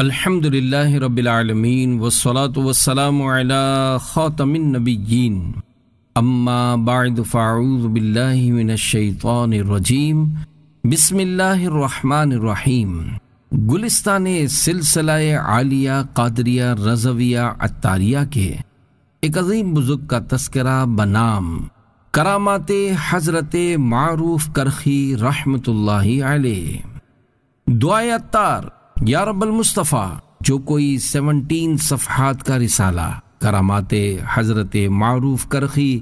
अल्हम्दुलिल्लाह रबालमीन वसलात वसलाम ख़ातमिनबीन अम्मा बादफ़ाउज़बिल्लिमिनशैतरजीम बसमीम गुलिस्तान सिलसिला आलिया कादरिया रजविया अतारिया के एक अजीम बुज़ुर्ग का तस्करा बनाम करामात हज़रत मारूफ करखी रहमत दुआतार या रबल मुस्तफ़ा जो कोई सेवनटीन सफहत का रिसाला करामाते हजरत मारूफ करखी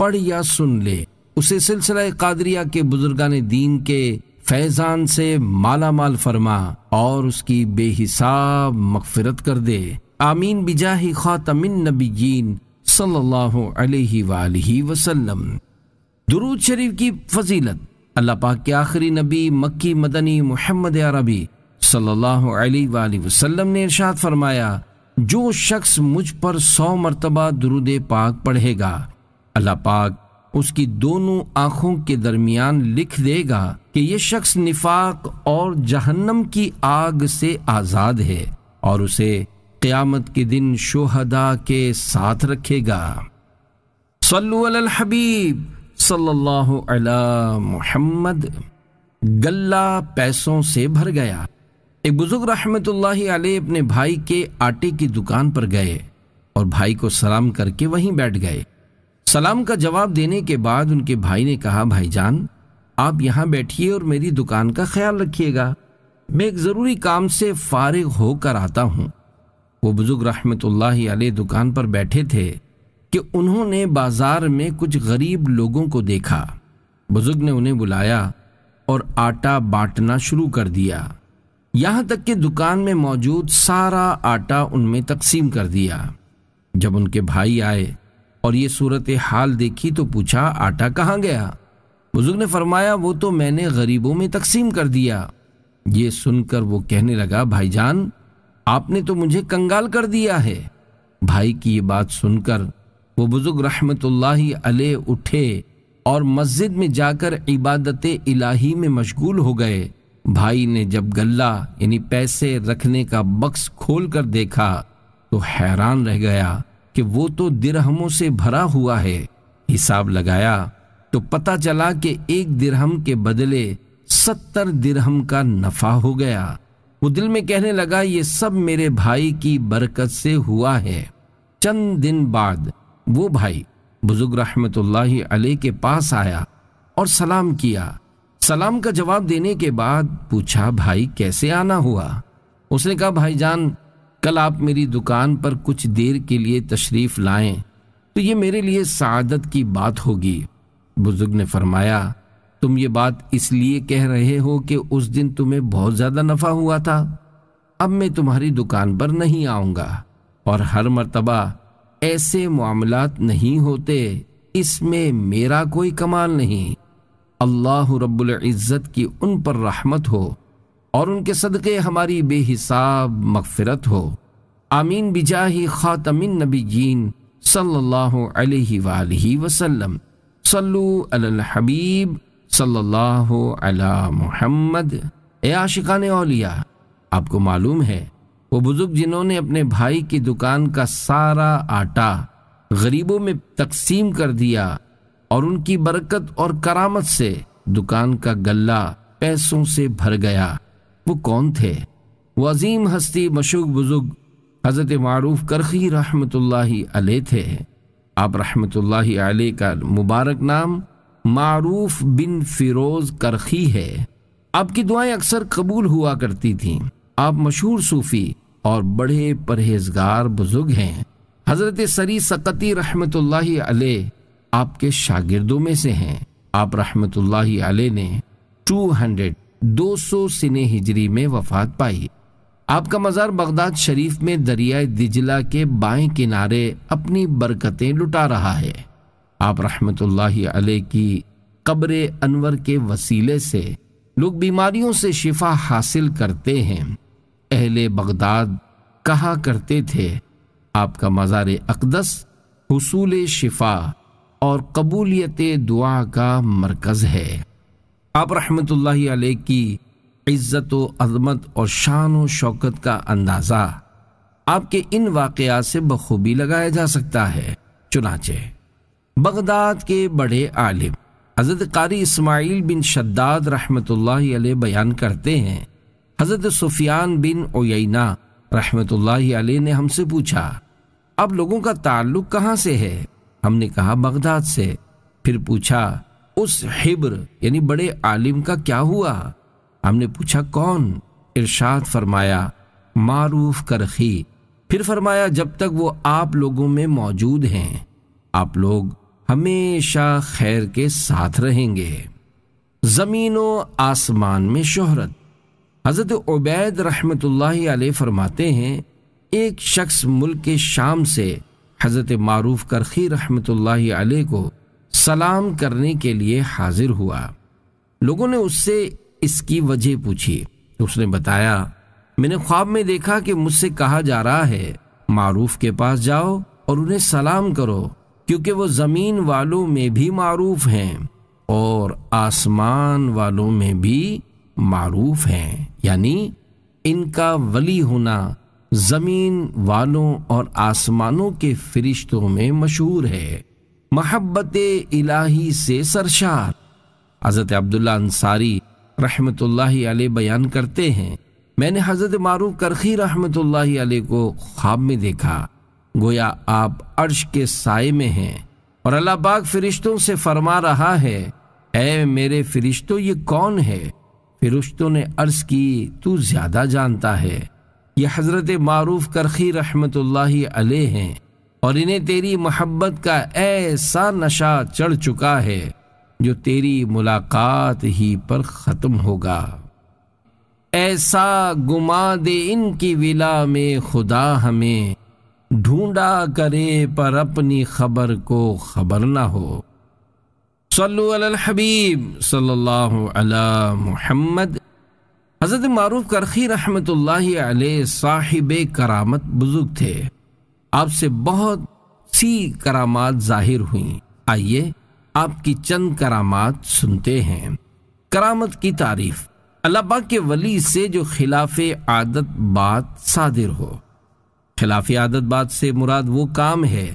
पढ़ या सुन ले उसे सिलसिला कादरिया के बुजुर्गान दीन के फैजान से माला माल फरमा और उसकी बेहिसाब मकफिरत कर दे आमीन बिजाही खातमिन नबीन सल्लल्लाहु दुरूद शरीफ की फजीलत अल्लाह पाक के आखिरी नबी मक्की मदनी मोहम्मद अरबी सल्लल्लाहु अलैहि वसल्लम ने इरशाद फरमाया जो शख्स मुझ पर सौ मरतबा दरुद पाक पढ़ेगा अल्लाह पाक उसकी दोनों आँखों के दरमियान लिख देगा कि यह शख्स निफाक और जहन्नम की आग से आज़ाद है और उसे क्यामत के दिन शोहदा के साथ रखेगा सल हबीब सल्लल्लाहु अलैहि मोहम्मद गल्ला पैसों से भर गया एक बुजुर्ग रहमत अपने भाई के आटे की दुकान पर गए और भाई को सलाम करके वहीं बैठ गए सलाम का जवाब देने के बाद उनके भाई ने कहा भाईजान आप यहां बैठिए और मेरी दुकान का ख्याल रखिएगा मैं एक ज़रूरी काम से फारिग होकर आता हूँ वो बुजुर्ग रहमत दुकान पर बैठे थे कि उन्होंने बाजार में कुछ गरीब लोगों को देखा बुजुर्ग ने उन्हें बुलाया और आटा बांटना शुरू कर दिया यहाँ तक कि दुकान में मौजूद सारा आटा उनमें तकसीम कर दिया जब उनके भाई आए और ये सूरत हाल देखी तो पूछा आटा कहाँ गया बुजुर्ग ने फरमाया वो तो मैंने गरीबों में तकसीम कर दिया ये सुनकर वो कहने लगा भाईजान आपने तो मुझे कंगाल कर दिया है भाई की ये बात सुनकर वो बुजुर्ग रहमतुल्लाही अले उठे और मस्जिद में जाकर इबादत इलाही में मशगूल हो गए भाई ने जब गल्ला यानी पैसे रखने का बक्स खोल कर देखा तो हैरान रह गया कि वो तो दिरहमों से भरा हुआ है हिसाब लगाया तो पता चला कि एक दिरहम के बदले सत्तर दिरहम का नफा हो गया वो दिल में कहने लगा ये सब मेरे भाई की बरकत से हुआ है चंद दिन बाद वो भाई बुजुर्ग रहमत के पास आया और सलाम किया सलाम का जवाब देने के बाद पूछा भाई कैसे आना हुआ उसने कहा भाईजान कल आप मेरी दुकान पर कुछ देर के लिए तशरीफ लाएं तो ये मेरे लिए सादत की बात होगी बुजुर्ग ने फरमाया तुम ये बात इसलिए कह रहे हो कि उस दिन तुम्हें बहुत ज़्यादा नफ़ा हुआ था अब मैं तुम्हारी दुकान पर नहीं आऊंगा और हर मर्तबा ऐसे मामला नहीं होते इसमें मेरा कोई कमाल नहीं अल्लाह इज़्ज़त की उन पर रहमत हो और उनके सदक़े हमारी बेहिसाब मगफरत हो आमीन बिजाही ख़ातमिन नबीन सल्लल्लाहु अलैहि वालही वसल्लम सल्लू अलल हबीब सल्लल्लाहु अला मुहम्मद ए आशिकान औलिया आपको मालूम है वो बुज़ुर्ग जिन्होंने अपने भाई की दुकान का सारा आटा गरीबों में तकसीम कर दिया और उनकी बरकत और करामत से दुकान का गल्ला पैसों से भर गया वो कौन थे वो अजीम हस्ती मशूक बुजुर्ग हज़रत मारूफ करखी रहमत आले थे आप रहमत आले का मुबारक नाम मारूफ बिन फिरोज़ करखी है आपकी दुआएं अक्सर कबूल हुआ करती थीं आप मशहूर सूफ़ी और बड़े परहेजगार बुजुर्ग हैं हज़रत सरी सकती रहमत आले आपके शागिर्दों में से हैं आप रहमतुल्लाह अलैह ने 200 200 सने हिजरी में वफात पाई आपका मज़ार बगदाद शरीफ में दरियाए दिजला के बाएं किनारे अपनी बरकतें लुटा रहा है आप रहमतुल्लाह अलैह की कब्र अनवर के वसीले से लोग बीमारियों से शिफा हासिल करते हैं अहले बगदाद कहा करते थे आपका मज़ार अकदस हसूल शिफा और कबूलियत दुआ का मरकज़ है आप रहमत आलह की इज़्ज़त अजमत और शान व शौकत का अंदाज़ा आपके इन वाक़ से बखूबी लगाया जा सकता है चुनाचे बगदाद के बड़े आलिम हज़रत कारी इस्माइल बिन शद्दाद रहमत बयान करते हैं हज़रत सुफियान बिन ओयना रहमत आलह ने हमसे पूछा अब लोगों का ताल्लुक कहाँ से है हमने कहा बगदाद से फिर पूछा उस हिब्र यानी बड़े आलिम का क्या हुआ हमने पूछा कौन इरशाद फरमाया मारूफ करखी फिर फरमाया जब तक वो आप लोगों में मौजूद हैं आप लोग हमेशा खैर के साथ रहेंगे जमीनों आसमान में शोहरत हज़रत उबैद रहमतुल्लाह अलैह फरमाते हैं एक शख्स मुल्क के शाम से हज़रत मारूफ करखी रहमत आल को सलाम करने के लिए हाजिर हुआ लोगों ने उससे इसकी वजह पूछी उसने बताया मैंने ख्वाब में देखा कि मुझसे कहा जा रहा है मारूफ के पास जाओ और उन्हें सलाम करो क्योंकि वो ज़मीन वालों में भी मारूफ हैं और आसमान वालों में भी मारूफ हैं यानी इनका वली होना ज़मीन वालों और आसमानों के फरिश्तों में मशहूर है महब्बत इलाही से सरशार हज़रत अब्दुल्ला अंसारी रहमत आल बयान करते हैं मैंने हज़रत मारूफ करखी रहमत आल को ख्वाब में देखा गोया आप अर्श के साय में हैं और अल्लाह पाक फरिश्तों से फरमा रहा है ऐ मेरे फरिश्तों ये कौन है फरिश्तों ने अर्ज की तू ज्यादा जानता है ये हज़रत मारूफ करखी रहमत आले हैं और इन्हें तेरी मोहब्बत का ऐसा नशा चढ़ चुका है जो तेरी मुलाकात ही पर ख़त्म होगा ऐसा गुमा दे इनकी विला में खुदा हमें ढूंढा करे पर अपनी खबर को खबर ना हो सल्लल्लाहु अलल हबीब सल्लल्लाहु अला हज़रत मारूफ करखी रहमत साहिब करामत बुजुर्ग थे आपसे बहुत सी करामात जाहिर हुई आइए आपकी चंद करामात सुनते हैं करामत की तारीफ अल्लाह पाक के वली से जो खिलाफ आदत बात सादिर हो खिलाफ आदत बात से मुराद वो काम है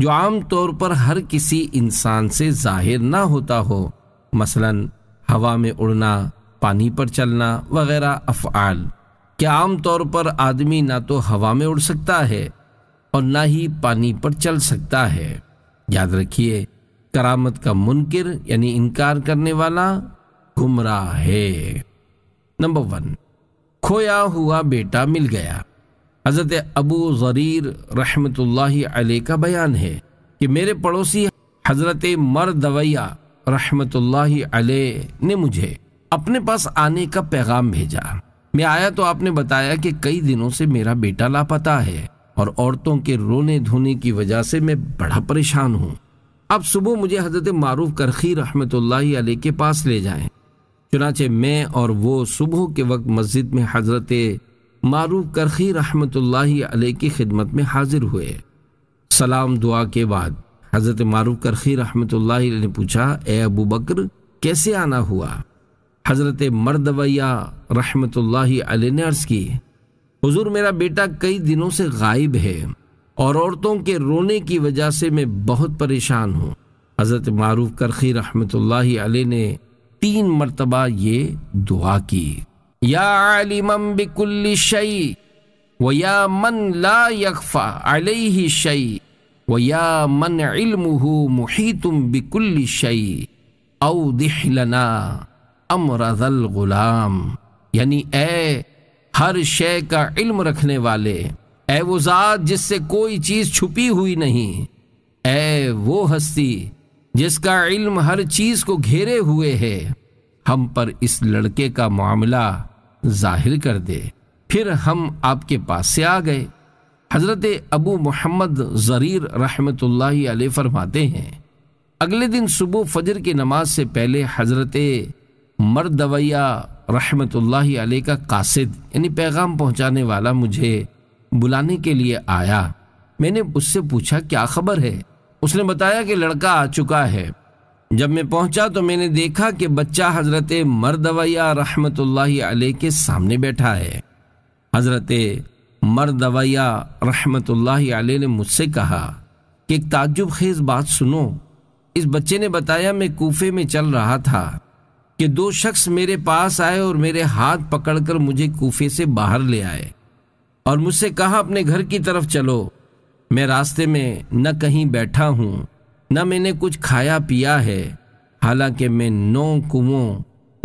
जो आम तौर पर हर किसी इंसान से जाहिर ना होता हो मसलन हवा में उड़ना पानी पर चलना वगैरह अफआल क्या आम तौर पर आदमी ना तो हवा में उड़ सकता है और ना ही पानी पर चल सकता है याद रखिए करामत का मुनकर यानी इनकार करने वाला गुमराह है नंबर वन खोया हुआ बेटा मिल गया हज़रत अबू ज़रीर रहमतुल्लाह अलैह का बयान है कि मेरे पड़ोसी हज़रत मर दवैया अलैह ने मुझे अपने पास आने का पैगाम भेजा मैं आया तो आपने बताया कि कई दिनों से मेरा बेटा लापता है और औरतों के रोने धोने की वजह से मैं बड़ा परेशान हूँ अब सुबह मुझे हजरत मारूफ करखी रहमत आलि के पास ले जाएं। चुनाचे मैं और वो सुबह के वक्त मस्जिद में हजरत मारूफ करखी रहमत आलि की खिदमत में हाजिर हुए सलाम दुआ के बाद हजरत मारूफ करखी रहमत ने पूछा ए अबू बकर कैसे आना हुआ हज़रत मरदवैया रहमत ने अर्ज़ की हजूर मेरा बेटा कई दिनों से गायब है और औरतों के रोने की वजह से मैं बहुत परेशान हूँ हज़रत मारूफ करखी रहमत ने तीन मरतबा ये दुआ की या शई व या मन ला यकफ़ा अलैहि शई व या मन मुही तुम बिकुल्ली शई औ दिखलना अमरजल गुलाम यानी ए हर शय का इल्म रखने वाले ए वो ज़ात जिससे कोई चीज़ छुपी हुई नहीं ए वो हस्ती जिसका इल्म हर चीज़ को घेरे हुए है हम पर इस लड़के का मामला जाहिर कर दे फिर हम आपके पास से आ गए हज़रत अबू मोहम्मद ज़रीर रहमत फ़रमाते हैं अगले दिन सुबह फजर की नमाज से पहले हज़रत मरदवैया रहमत आल का कासिद यानी पैगाम पहुंचाने वाला मुझे बुलाने के लिए आया मैंने उससे पूछा क्या खबर है उसने बताया कि लड़का आ चुका है जब मैं पहुंचा तो मैंने देखा कि बच्चा हजरत मरदवैया रहमत आल के सामने बैठा है हजरत मरदवैया रहमत आल ने मुझसे कहा कि एक ताजुब खेज बात सुनो इस बच्चे ने बताया मैं कूफे में चल रहा था कि दो शख्स मेरे पास आए और मेरे हाथ पकड़कर मुझे कूफे से बाहर ले आए और मुझसे कहा अपने घर की तरफ चलो मैं रास्ते में न कहीं बैठा हूँ न मैंने कुछ खाया पिया है हालांकि मैं नौ कुओं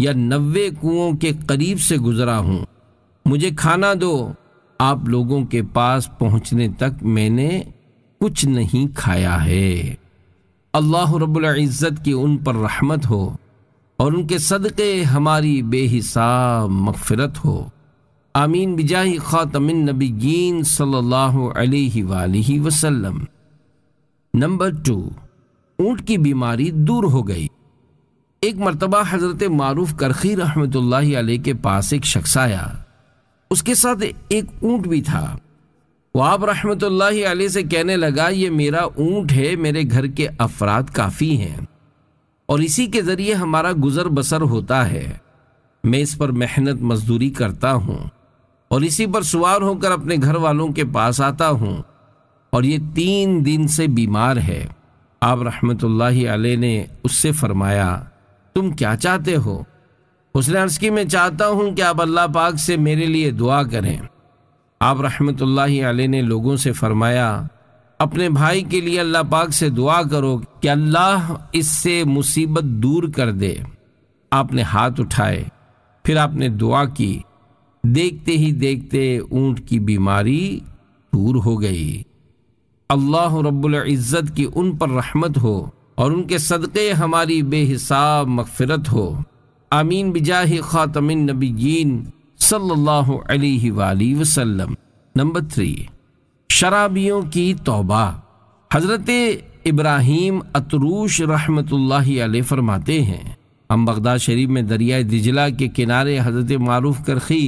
या नब्बे कुओं के करीब से गुजरा हूँ मुझे खाना दो आप लोगों के पास पहुँचने तक मैंने कुछ नहीं खाया है अल्लाह रब्बुल इज़्ज़त की उन पर रहमत हो और उनके सदक़े हमारी बेहिसाब मगफरत हो आमीन बिजाही ख़ातमिन नबीन सल्लल्लाहु अलैहि वसल्लम नंबर टू ऊँट की बीमारी दूर हो गई एक मरतबा हज़रत मारूफ करखी रहमत आलह के पास एक शख्स आया उसके साथ एक ऊँट भी था वो आप रहमत आलह से कहने लगा ये मेरा ऊँट है मेरे घर के अफराद काफ़ी हैं और इसी के ज़रिए हमारा गुज़र बसर होता है मैं इस पर मेहनत मजदूरी करता हूँ और इसी पर सवार होकर अपने घर वालों के पास आता हूँ और ये तीन दिन से बीमार है आप रहमत आल ने उससे फरमाया तुम क्या चाहते हो उसने अर्ज़ की मैं चाहता हूँ कि आप अल्लाह पाक से मेरे लिए दुआ करें आप रहमत आल ने लोगों से फरमाया अपने भाई के लिए अल्लाह पाक से दुआ करो कि अल्लाह इससे मुसीबत दूर कर दे आपने हाथ उठाए फिर आपने दुआ की देखते ही देखते ऊंट की बीमारी दूर हो गई अल्लाह रब्बुल इज़्ज़त की उन पर रहमत हो और उनके सदक़े हमारी बेहिसाब मगफरत हो आमीन बिजाह ख़ातमिन नबी सल्लल्लाहु अलैहि वसल्लम नंबर थ्री शराबियों की तौबा हज़रत इब्राहिम अतरूश रहमतुल्लाहि अलैह फरमाते हैं हम बगदाद शरीफ में दरियाए दिजला के किनारे हज़रत मारूफ करखी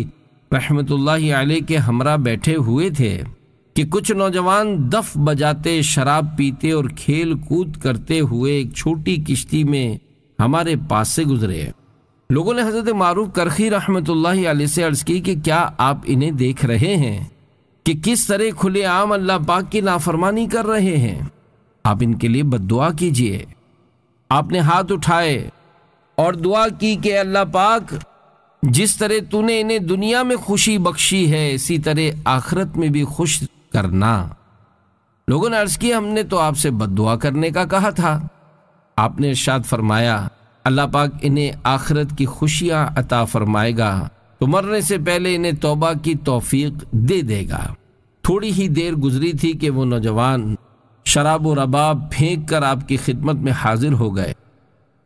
रहमतुल्लाहि अलैह के हमरा बैठे हुए थे कि कुछ नौजवान दफ बजाते शराब पीते और खेल कूद करते हुए एक छोटी किश्ती में हमारे पास से गुजरे लोगों ने हज़रत मारूफ करखी रहमतुल्लाहि अलैह से अर्ज़ की कि क्या आप इन्हें देख रहे हैं कि किस तरह खुलेआम अल्लाह पाक की नाफरमानी कर रहे हैं आप इनके लिए बद कीजिए आपने हाथ उठाए और दुआ की कि अल्लाह पाक जिस तरह तूने इन्हें दुनिया में खुशी बख्शी है इसी तरह आखरत में भी खुश करना लोगों ने अर्ज किया हमने तो आपसे बद करने का कहा था आपने इर्शाद फरमाया अल्लाह पाक इन्हें आखरत की खुशियाँ अता फरमाएगा तो मरने से पहले इन्हें तोबा की तोफीक दे देगा थोड़ी ही देर गुजरी थी कि वो नौजवान शराब और रबाब फेंक कर आपकी खिदमत में हाजिर हो गए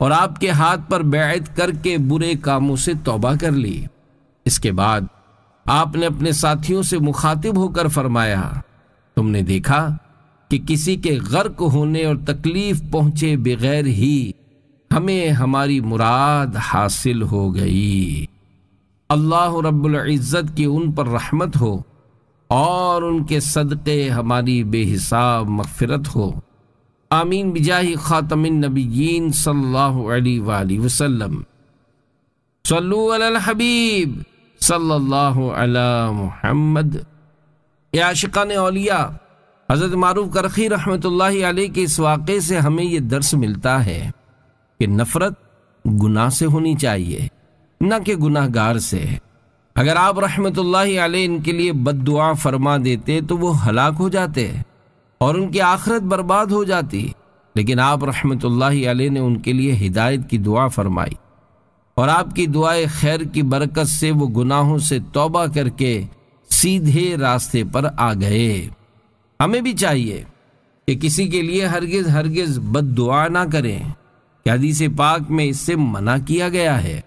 और आपके हाथ पर बैत करके बुरे कामों से तोबा कर ली इसके बाद आपने अपने साथियों से मुखातिब होकर फरमाया तुमने देखा कि किसी के गर्क होने और तकलीफ पहुंचे बगैर ही हमें हमारी मुराद हासिल हो गई अल्लाह रब्ज़त की उन पर रहमत हो और उनके सदक़े हमारी बेहिसाब मगफरत हो आमीन बिजाही ख़ातमिन नबीन सल्लल्लाहु अलैहि वसल्लम सल्लु अल हबीब सल्लल्लाहु अला मुहम्मद आशिकान अलिया हज़रत मारूफ करखी रहमतुल्लाह अलैह के इस वाक़े से हमें ये दर्स मिलता है कि नफ़रत गुनाह से होनी चाहिए न कि गुनाहगार से है अगर आप रहमत आल इनके लिए बद दुआ फरमा देते तो वो हलाक हो जाते और उनकी आखरत बर्बाद हो जाती लेकिन आप रहमत ने उनके लिए हिदायत की दुआ फरमाई और आपकी दुआए खैर की बरकत से वो गुनाहों से तोबा करके सीधे रास्ते पर आ गए हमें भी चाहिए कि किसी के लिए हरगिज हरगिज बद दुआ ना करें से पाक में इससे मना किया गया है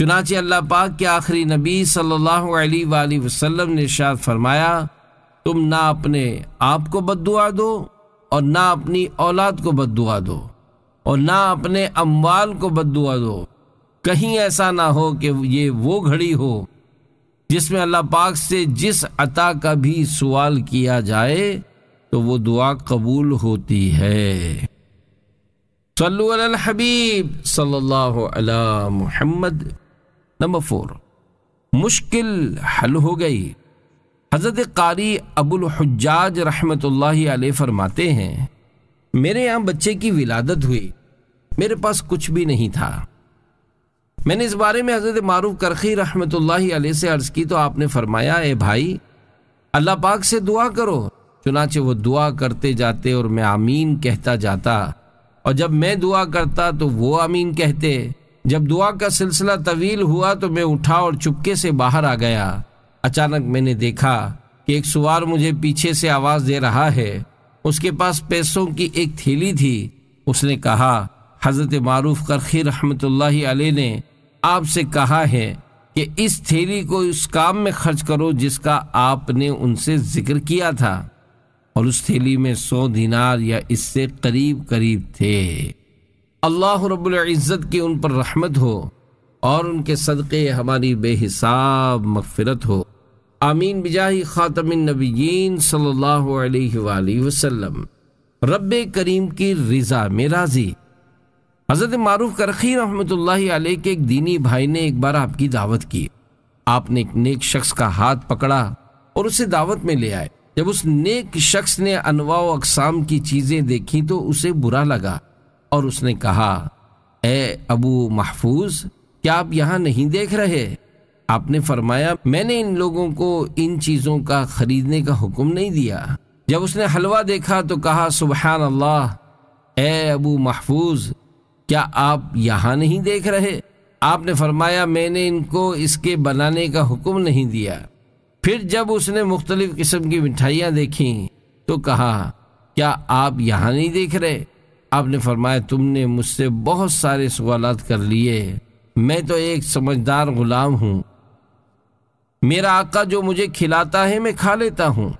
चुनाचे अल्लाह पाक के आखिरी नबी सल्लल्लाहु अलैहि वसल्लम ने शाद फरमाया तुम ना अपने आप को बद दो और ना अपनी औलाद को बद दो और ना अपने अम्बाल को बद दो कहीं ऐसा ना हो कि ये वो घड़ी हो जिसमें अल्लाह पाक से जिस अता का भी सवाल किया जाए तो वो दुआ कबूल होती है सल्लल्लाहु अलैहि मोहम्मद नंबर फोर मुश्किल हल हो गई हज़रत कारी अबुल हजाज रहमत आल फरमाते हैं मेरे यहाँ बच्चे की विलादत हुई मेरे पास कुछ भी नहीं था मैंने इस बारे में हज़रत मारूफ करखी रहमत आल से अर्ज़ की तो आपने फरमाया ए भाई अल्लाह पाक से दुआ करो चुनाचे वो दुआ करते जाते और मैं आमीन कहता जाता और जब मैं दुआ करता तो वो आमीन कहते जब दुआ का सिलसिला तवील हुआ तो मैं उठा और चुपके से बाहर आ गया अचानक मैंने देखा कि एक सुवार मुझे पीछे से आवाज़ दे रहा है उसके पास पैसों की एक थैली थी उसने कहा हज़रत मारूफ करखी रहमत आल ने आपसे कहा है कि इस थैली को उस काम में खर्च करो जिसका आपने उनसे जिक्र किया था और उस थैली में सौ दिनार या इससे करीब करीब थे अल्लाह इज़्ज़त की उन पर रहमत हो और उनके सदक़े हमारी बेहिसाब मगफरत हो आमीन बिजाही अलैहि सल्ला वसल्लम रब करीम की रज़ा में राज़ी हज़रत मारूफ करखी रहमतुल्लाह अलैह के एक दीनी भाई ने एक बार आपकी दावत की आपने एक नेक शख्स का हाथ पकड़ा और उसे दावत में ले आए जब उस नेक शख्स ने अनवा अकसाम की चीज़ें देखी तो उसे बुरा लगा और उसने कहा ए अबू महफूज क्या आप यहाँ नहीं देख रहे आपने फरमाया मैंने इन लोगों को इन चीज़ों का खरीदने का हुक्म नहीं दिया जब उसने हलवा देखा तो कहा सुबह अल्लाह ए अबू महफूज क्या आप यहाँ नहीं देख रहे आपने फरमाया मैंने इनको इसके बनाने का हुक्म नहीं दिया फिर जब उसने मुख्तलिफ़ किस्म की मिठाइयाँ देखी तो कहा क्या आप यहाँ नहीं देख रहे आपने फरमाया तुमने मुझसे बहुत सारे सवाल कर लिए मैं तो एक समझदार गुलाम हूँ मेरा आका जो मुझे खिलाता है मैं खा लेता हूँ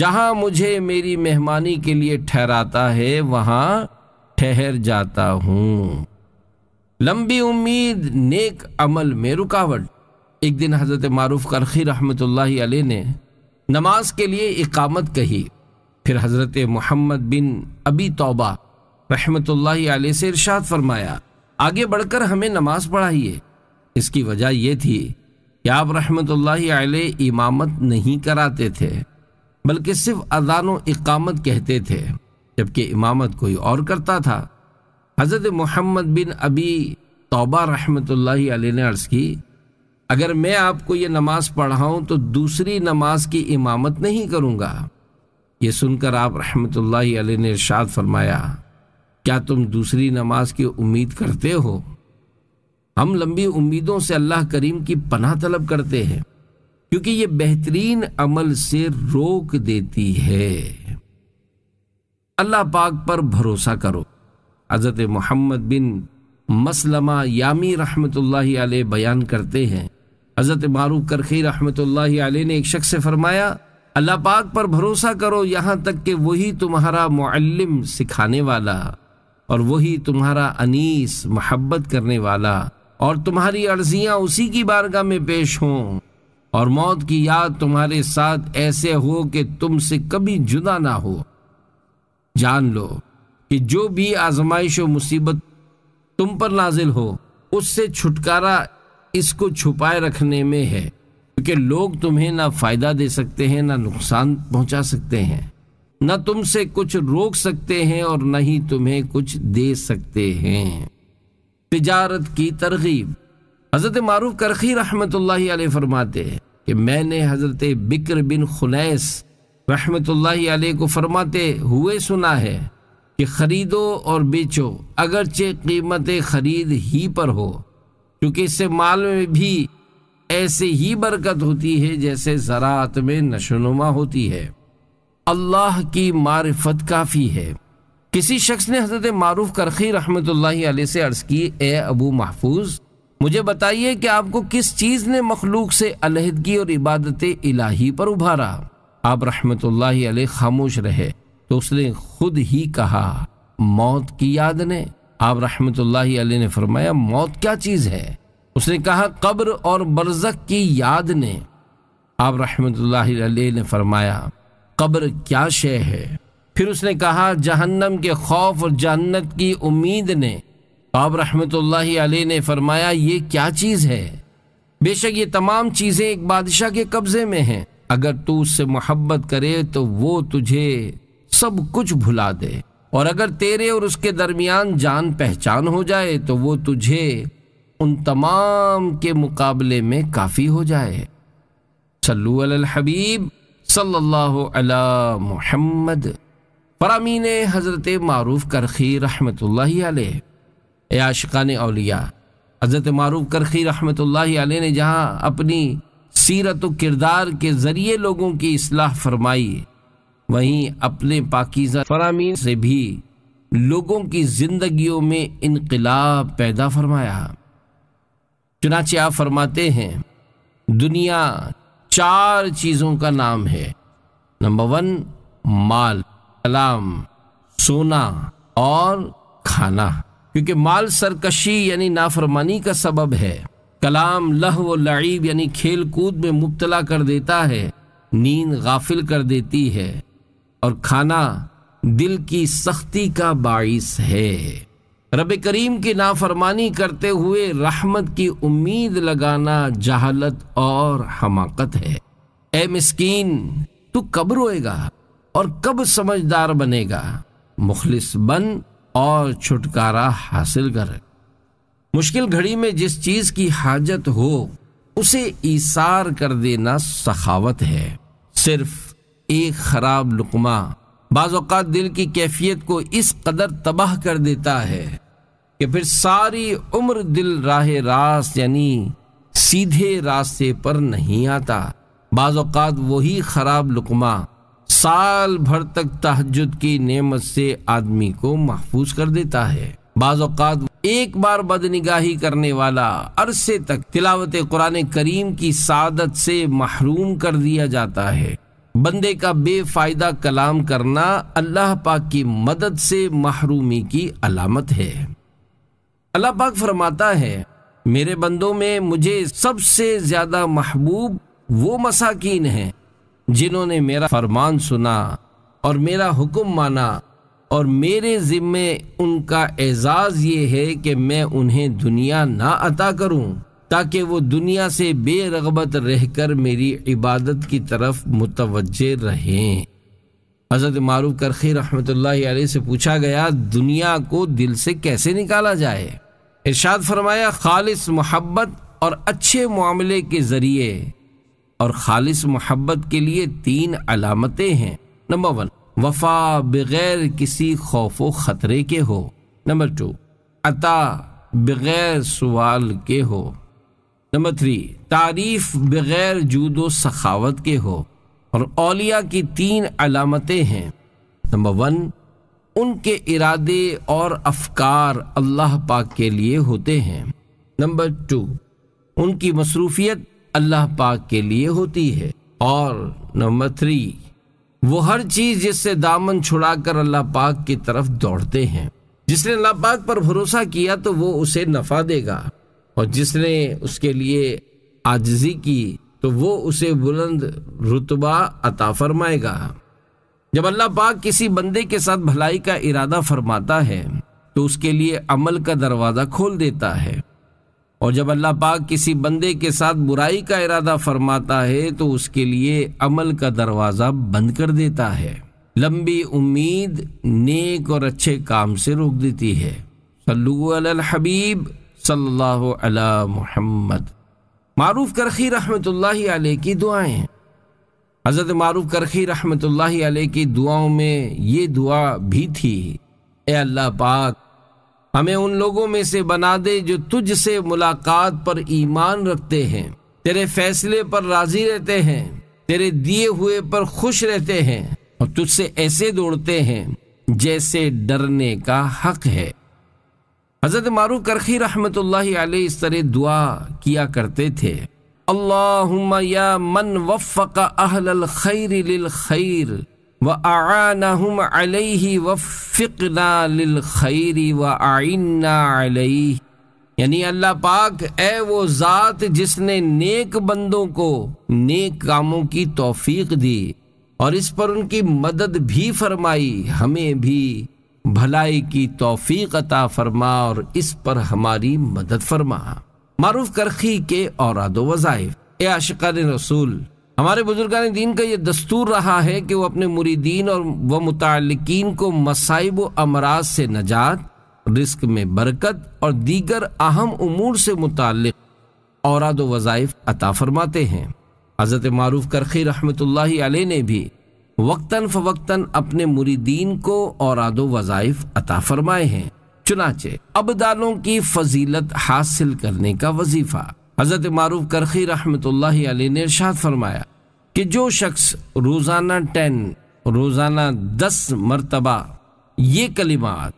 जहाँ मुझे मेरी मेहमानी के लिए ठहराता है वहाँ ठहर जाता हूँ लंबी उम्मीद नेक अमल में रुकावट एक दिन हज़रत मारूफ करखी रहमत ने नमाज के लिए इकामत कही फिर हज़रत मोहम्मद बिन अबी तोबा रहमत आलि से इरशाद फरमाया आगे बढ़कर हमें नमाज पढ़ाइए इसकी वजह यह थी कि आप रहमत आलि इमामत नहीं कराते थे बल्कि सिर्फ अजान इकामत कहते थे जबकि इमामत कोई और करता था हज़रत मोहम्मद बिन अबी तोबा रहमत आलि ने अर्ज़ की अगर मैं आपको ये नमाज पढ़ाऊँ तो दूसरी नमाज की इमामत नहीं करूँगा ये सुनकर आप रहमत आलि ने इर्शाद फरमाया क्या तुम दूसरी नमाज की उम्मीद करते हो हम लंबी उम्मीदों से अल्लाह करीम की पनाह तलब करते हैं क्योंकि ये बेहतरीन अमल से रोक देती है अल्लाह पाक पर भरोसा करो हजरत मोहम्मद बिन मसलमा यामी रहमत आल बयान करते हैं हजरत मारूफ करखी रहमत आल ने एक शख्स से फरमाया अल्लाह पाक पर भरोसा करो यहाँ तक कि वही तुम्हारा मुअल्लिम सिखाने वाला और वही तुम्हारा अनीस मोहब्बत करने वाला और तुम्हारी अर्जिया उसी की बारगाह में पेश हों और मौत की याद तुम्हारे साथ ऐसे हो कि तुमसे कभी जुदा ना हो जान लो कि जो भी आजमाइश और मुसीबत तुम पर नाजिल हो उससे छुटकारा इसको छुपाए रखने में है क्योंकि लोग तुम्हें ना फ़ायदा दे सकते हैं ना नुकसान पहुंचा सकते हैं न तुमसे कुछ रोक सकते हैं और न ही तुम्हें कुछ दे सकते हैं तिजारत की तरगीब हज़रत मारूफ करखी रहमत फरमाते हैं कि मैंने हज़रत बिक्र बिन खुनैस रहमत को फरमाते हुए सुना है कि ख़रीदो और बेचो अगरचे कीमत ख़रीद ही पर हो क्योंकि इससे माल में भी ऐसे ही बरकत होती है जैसे ज़रात में नशोनुमा होती है अल्लाह की मारफत काफ़ी है किसी शख्स ने हज़रत मारूफ करखी रहमत से अर्ज़ की ए अबू महफूज मुझे बताइए कि आपको किस चीज़ ने मखलूक से अलहदगी और इबादत इलाही पर उभारा आप रहमत खामोश रहे तो उसने खुद ही कहा मौत की याद ने आप रहमत ने फरमाया मौत क्या चीज़ है उसने कहा कब्र और बरजक की याद ने आप रहमत ने फरमाया कब्र क्या शय है फिर उसने कहा जहन्नम के खौफ और जन्नत की उम्मीद ने आप रहमत अली ने फरमाया ये क्या चीज़ है बेशक ये तमाम चीज़ें एक बादशाह के कब्ज़े में हैं अगर तू उससे मोहब्बत करे तो वो तुझे सब कुछ भुला दे और अगर तेरे और उसके दरमियान जान पहचान हो जाए तो वो तुझे उन तमाम के मुकाबले में काफ़ी हो जाए सल्लू अल हबीब सल्लल्लाहु अला मोहम्मद परामीन हज़रत मारूफ करखी रहमत आशकान अलिया हज़रत मारूफ करखी रहमत ने जहाँ अपनी सीरत किरदार के ज़रिए लोगों की असलाह फरमाई वहीं अपने पाकिजा फरामीन से भी लोगों की जिंदगियों में इनकलाब पैदा फरमाया चुनाचे आप फरमाते हैं दुनिया चार चीज़ों का नाम है नंबर वन माल कलाम सोना और खाना क्योंकि माल सरकशी यानी नाफरमानी का सबब है कलाम लह व लड़ीब यानी खेल कूद में मुबतला कर देता है नींद गाफिल कर देती है और खाना दिल की सख्ती का बाइस है रब करीम की नाफरमानी करते हुए रहमत की उम्मीद लगाना जहालत और हमाकत है ए मिस्कीन तू कब रोएगा और कब समझदार बनेगा मुखलिस बन और छुटकारा हासिल कर मुश्किल घड़ी में जिस चीज की हाजत हो उसे ईसार कर देना सखावत है सिर्फ एक खराब लुकमा बाज़ात दिल की कैफियत को इस कदर तबाह कर देता है कि फिर सारी उम्र दिल राह रास यानी सीधे रास्ते पर नहीं आता बाज़ात वही ख़राब लुकमा साल भर तक तहजद की नेमत से आदमी को महफूज कर देता है बाज़ात एक बार बदनिगाही करने वाला अरसे तक तिलावत कुरान करीम की सादत से महरूम कर दिया जाता है बंदे का बेफायदा कलाम करना अल्लाह पाक की मदद से महरूमी की अलामत है अल्लाह पाक फरमाता है मेरे बंदों में मुझे सबसे ज्यादा महबूब वो मसाकीन हैं जिन्होंने मेरा फरमान सुना और मेरा हुक्म माना और मेरे ज़िम्मे उनका एजाज़ ये है कि मैं उन्हें दुनिया ना अता करूं ताकि वो दुनिया से बेरगबत रहकर मेरी इबादत की तरफ मुतवज रहें हज़रत मारूफ करखी रहमत से पूछा गया दुनिया को दिल से कैसे निकाला जाए इर्शाद फरमाया खालिस मोहब्बत और अच्छे मामले के ज़रिए और खालिस मोहब्बत के लिए तीन अलामतें हैं नंबर वन वफा बगैर किसी खौफ व ख़तरे के हो नंबर टू अता बगैर सवाल के हो नंबर थ्री तारीफ बगैर जूदो सखावत के हो और ओलिया की तीन अलामतें हैं नंबर वन उनके इरादे और अफकार अल्लाह पाक के लिए होते हैं नंबर टू उनकी मसरूफियत अल्लाह पाक के लिए होती है और नंबर थ्री वो हर चीज़ जिससे दामन छुड़ाकर अल्लाह पाक की तरफ दौड़ते हैं जिसने अल्लाह पाक पर भरोसा किया तो वो उसे नफा देगा और जिसने उसके लिए आजजी की तो वो उसे बुलंद रुतबा अता फरमाएगा जब अल्लाह पाक किसी बंदे के साथ भलाई का इरादा फरमाता है तो उसके लिए अमल का दरवाज़ा खोल देता है और जब अल्लाह पाक किसी बंदे के साथ बुराई का इरादा फरमाता है तो उसके लिए अमल का दरवाज़ा बंद कर देता है लंबी उम्मीद नेक और अच्छे काम से रोक देती है सल्लू हबीब सल्लल्लाहु अला मोहम्मद मारूफ करखी रहमत आल की दुआएं हज़रत मारूफ करखी रहमत आल की दुआओं में ये दुआ भी थी ए अल्लाह पाक हमें उन लोगों में से बना दे जो तुझसे मुलाकात पर ईमान रखते हैं तेरे फैसले पर राजी रहते हैं तेरे दिए हुए पर खुश रहते हैं और तुझसे ऐसे दौड़ते हैं जैसे डरने का हक है हज़रत मारू करखी रहमत इस तरह दुआ किया करते थे या मन अहल खैर यानी अल्लाह पाक ए वो ज़ात जिसने नेक बंदों को नेक कामों की तोफीक दी और इस पर उनकी मदद भी फरमाई हमें भी भलाई की तोफ़ी अता फरमा और इस पर हमारी मदद फरमा मारूफ करखी के और वज़ाइफ रसूल हमारे बुजुर्गान दीन का ये दस्तूर रहा है कि वो अपने मुरीदीन और व मतलकिन को मसाइब अमराज से नजात रिस्क में बरकत और दीगर अहम उमूर से मुतल और वज़ाइफ अता फरमाते हैं हज़रत मारूफ करखी रहमत ने भी वक्ता फवक्ता अपने मुरीदीन को और आदो वज़ाइफ अता फरमाए हैं चुनाचे अबदालों की फजीलत हासिल करने का वजीफा हजरत मारूफ करखी रहमत ने इर्शाद फरमाया कि जो शख्स रोज़ाना टेन रोज़ाना दस मरतबा ये कलिमात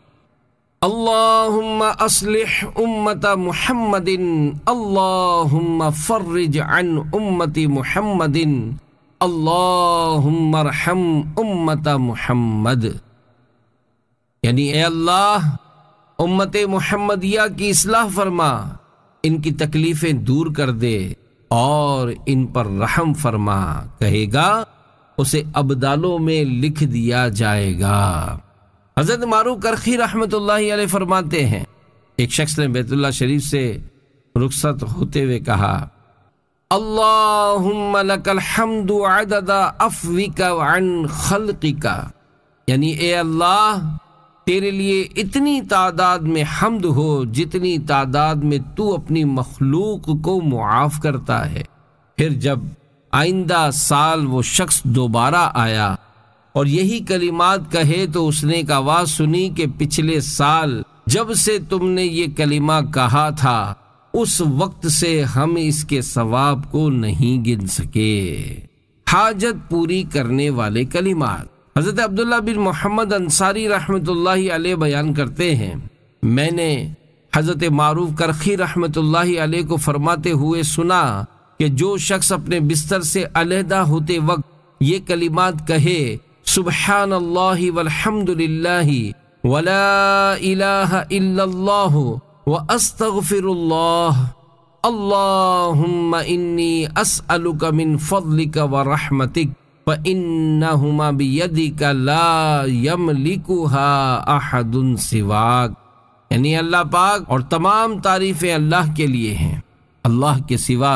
असलिह अस्लिह उम्मत मुहम्मदिन अल्लाहुम्मा फर्रिज अन उम्मती मुहम्मदिन अल्लाहम उम्मत मुहम्मद यानी ए अल्लाह उम्मत मुहम्मदिया की इसलाह फरमा इनकी तकलीफ़ें दूर कर दे और इन पर रहम फरमा कहेगा उसे अबदालों में लिख दिया जाएगा हजरत मारू करखी रहमत फरमाते हैं एक शख्स ने बैतुल्ला शरीफ से रुखसत होते हुए कहा अल्लाहमद अदद अफ़विका वन खलकिका यानी ए अल्लाह तेरे लिए इतनी तादाद में हमद हो जितनी तादाद में तू अपनी मखलूक को मुआफ़ करता है फिर जब आइंदा साल वो शख्स दोबारा आया और यही कलिमात कहे तो उसने एक आवाज़ सुनी कि पिछले साल जब से तुमने ये कलिमा कहा था उस वक्त से हम इसके सवाब को नहीं गिन सके हाजत पूरी करने वाले कलिमात हज़रत अब्दुल्ला बिन मोहम्मद अंसारी रहमत अलैह बयान करते हैं मैंने हज़रत मारूफ करखी रहमत अलैह को फरमाते हुए सुना कि जो शख्स अपने बिस्तर से अलहदा होते वक्त ये कलिमात कहे सुबहान अल्लाह वलहमदुल्ला वला इलाहा इल्लल्लाह व यानी अल्लाह पाक और तमाम तारीफ़ें अल्लाह के लिए हैं अल्लाह के सिवा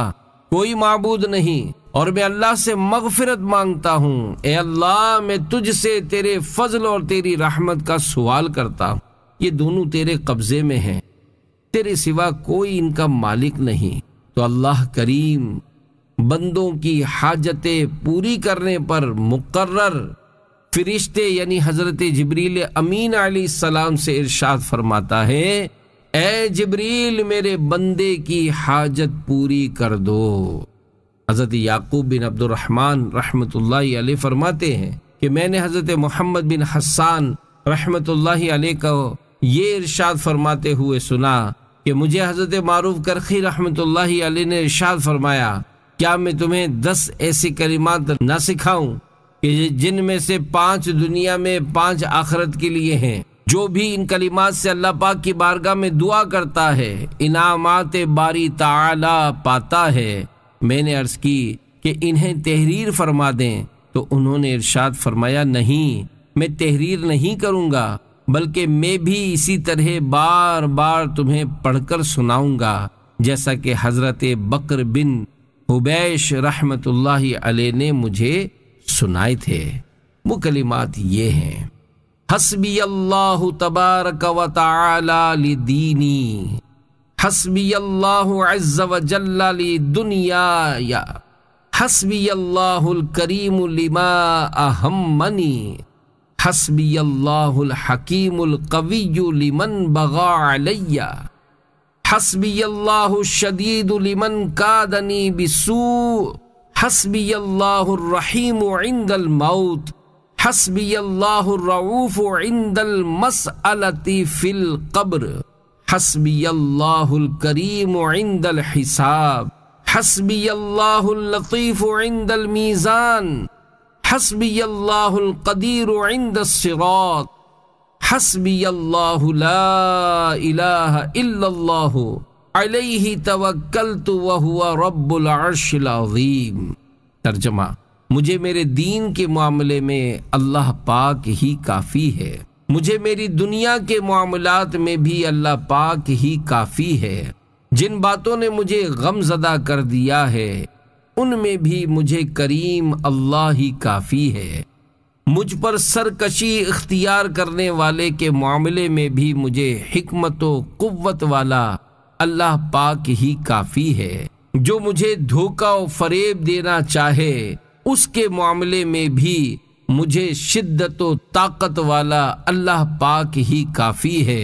कोई मबूद नहीं और मैं अल्लाह से मगफिरत मांगता हूँ ए अल्लाह मैं तुझसे तेरे फजल और तेरी रहमत का सवाल करता हूँ ये दोनों तेरे कब्जे में हैं तेरे सिवा कोई इनका मालिक नहीं तो अल्लाह करीम बंदों की हाजतें पूरी करने पर मुकर्र फरिश्ते यानी हजरत जबरील अमीन सलाम से इरशाद फरमाता है ए जबरील मेरे बंदे की हाजत पूरी कर दो हज़रत याकूब बिन अब्दुलरहमान रहमत अलैह फरमाते हैं कि मैंने हज़रत मोहम्मद बिन हसान रहमत अलैह को ये इरशाद फरमाते हुए सुना कि मुझे हज़रत मारूफ करखी रहमत ने इर्शाद फरमाया क्या मैं तुम्हें दस ऐसी करीमात न सिखाऊं कि जिनमें से पांच दुनिया में पांच आखरत के लिए हैं जो भी इन कलिमात से अल्लाह पाक की बारगाह में दुआ करता है इनाम बारी ताला पाता है मैंने अर्ज की कि इन्हें तहरीर फरमा दें तो उन्होंने इरशाद फरमाया नहीं मैं तहरीर नहीं करूँगा बल्कि मैं भी इसी तरह बार बार तुम्हें पढ़कर सुनाऊंगा जैसा कि हज़रत बकर बिन उबैश रहमत अलैह ने मुझे सुनाए थे वो कलिमात ये हैं हसबी अल्लाह तबारक व हसबी अल्लाह अज़्ज़ दुनिया हसबी अल्लाह करीम लिमा حسبي الله الحكيم القوي لمن بغى علي حسبي الله الشديد لمن كادني بسوء حسبي الله الرحيم عند الموت حسبي الله الرعوف عند المسألة في القبر حسبي الله الكريم عند الحساب حسبي الله اللطيف عند الميزان हसबी अल्लाहदीर सिरात हसबी अल्लाह अलैहि तवक्कल तो वह रब्बुल अर्शलाजीम तर्जमा मुझे मेरे दीन के मामले में अल्लाह पाक ही काफ़ी है मुझे मेरी दुनिया के मामलात में भी अल्लाह पाक ही काफ़ी है जिन बातों ने मुझे गमजदा कर दिया है उनमें भी मुझे करीम अल्लाह ही काफ़ी है मुझ पर सरकशी इख्तियार करने वाले के मामले में भी मुझे हमत क़वत वाला अल्लाह पाक ही काफ़ी है जो मुझे धोखा और फरेब देना चाहे उसके मामले में भी मुझे शिद्दत ताकत वाला अल्लाह पाक ही काफ़ी है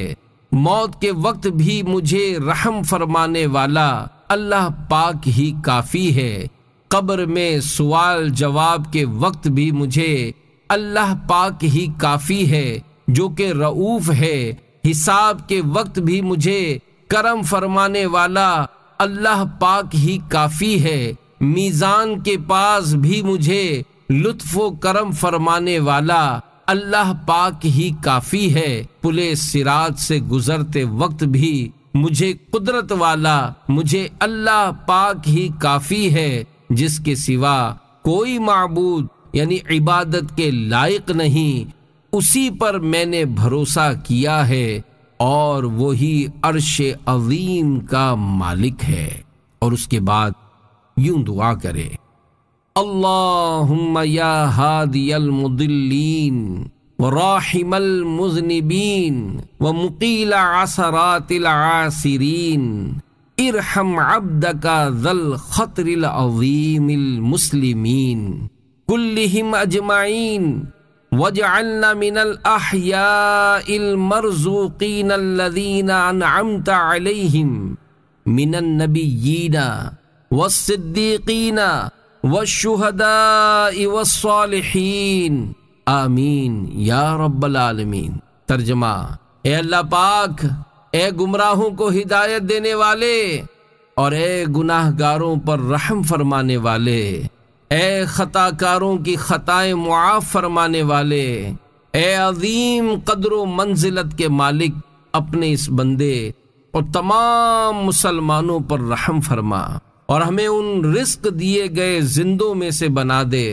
मौत के वक्त भी मुझे रहम फरमाने वाला अल्लाह पाक ही काफ़ी है कब्र में सवाल जवाब के वक्त भी मुझे अल्लाह पाक ही काफ़ी है जो कि रऊफ़ है हिसाब के वक्त भी मुझे करम फरमाने वाला अल्लाह पाक ही काफ़ी है मीज़ान के पास भी मुझे लुत्फ़ करम फरमाने वाला अल्लाह पाक ही काफ़ी है पुले सिराज से गुजरते वक्त भी मुझे कुदरत वाला मुझे अल्लाह पाक ही काफ़ी है जिसके सिवा कोई मबूद यानी इबादत के लायक नहीं उसी पर मैंने भरोसा किया है और वही अरश अवीम का मालिक है और उसके बाद यूं दुआ करे अल्लाहुम्मया हादियल मुजनबीन व मुकीला तिल आसरीन ارحم عبدك ذا الخطر العظيم المسلمين كلهم أجمعين واجعلنا من الأحياء المرزوقين الذين أنعمت عليهم من النبيين والصديقين والشهداء والصالحين آمين يا رب العالمين ترجمة اے اللہ پاک ए गुमराहों को हिदायत देने वाले और ए गुनाहगारों पर रहम फरमाने वाले ए ख़ताकारों की ख़ताएं मुआफ़ फरमाने वाले ए अजीम कदर मंजिलत के मालिक अपने इस बंदे और तमाम मुसलमानों पर रहम फरमा और हमें उन रिस्क दिए गए जिंदों में से बना दे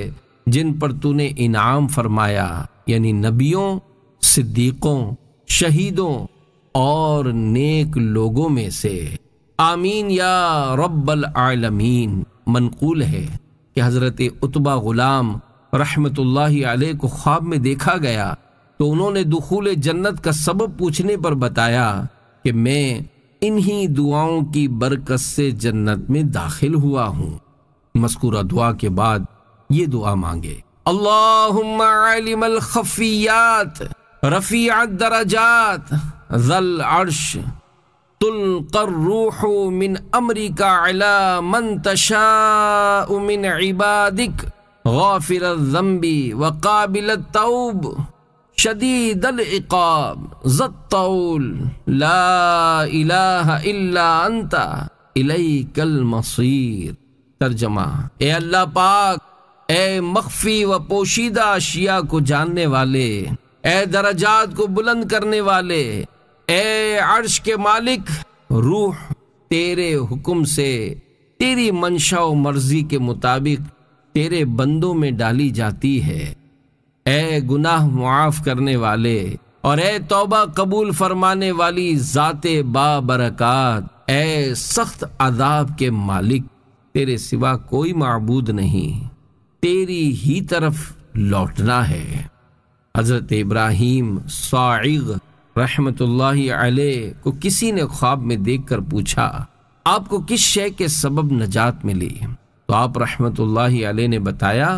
जिन पर तूने इनाम फरमाया यानी नबियों सिद्दीकों शहीदों और नेक लोगों में से आमीन या रब्बल आलमीन मनकूल है कि हज़रत उतबा ग़ुलाम रहमत आलह को ख्वाब में देखा गया तो उन्होंने दुखूल जन्नत का सबब पूछने पर बताया कि मैं इन्हीं दुआओं की बरकत से जन्नत में दाखिल हुआ हूँ मस्कूरा दुआ के बाद ये दुआ मांगे अल्लाह रफ़ियात रफ़ियात दराजात जल अर्श तुलकर रूह मिन अमरिका अला मन तशा उमिन इबादिक गाफिर जम्बी व काबिल तऊब शदीद इकाब जत्तौल ला इलाह इल्ला अंता इलैकल मसीर तर्जमा ए अल्लाह पाक ए मख्फी व पोशीदा अशिया को जानने वाले ए दराजात को बुलंद करने वाले अर्श के मालिक रूह तेरे हुक्म से तेरी मंशा और मर्जी के मुताबिक तेरे बंदों में डाली जाती है ए गुनाह मुआफ करने वाले और ए तौबा कबूल फरमाने वाली ज़ात बाबरकत ए सख्त अदाब के मालिक तेरे सिवा कोई मबूद नहीं तेरी ही तरफ लौटना है हज़रत इब्राहिम साइग रहमतुल्लाह अलैह को किसी ने ख्वाब में देखकर पूछा आपको किस शय के सबब नजात मिली तो आप रहमतुल्लाह अलैह ने बताया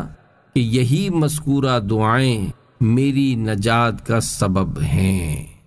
कि यही मस्कूरा दुआएं मेरी नजात का सबब हैं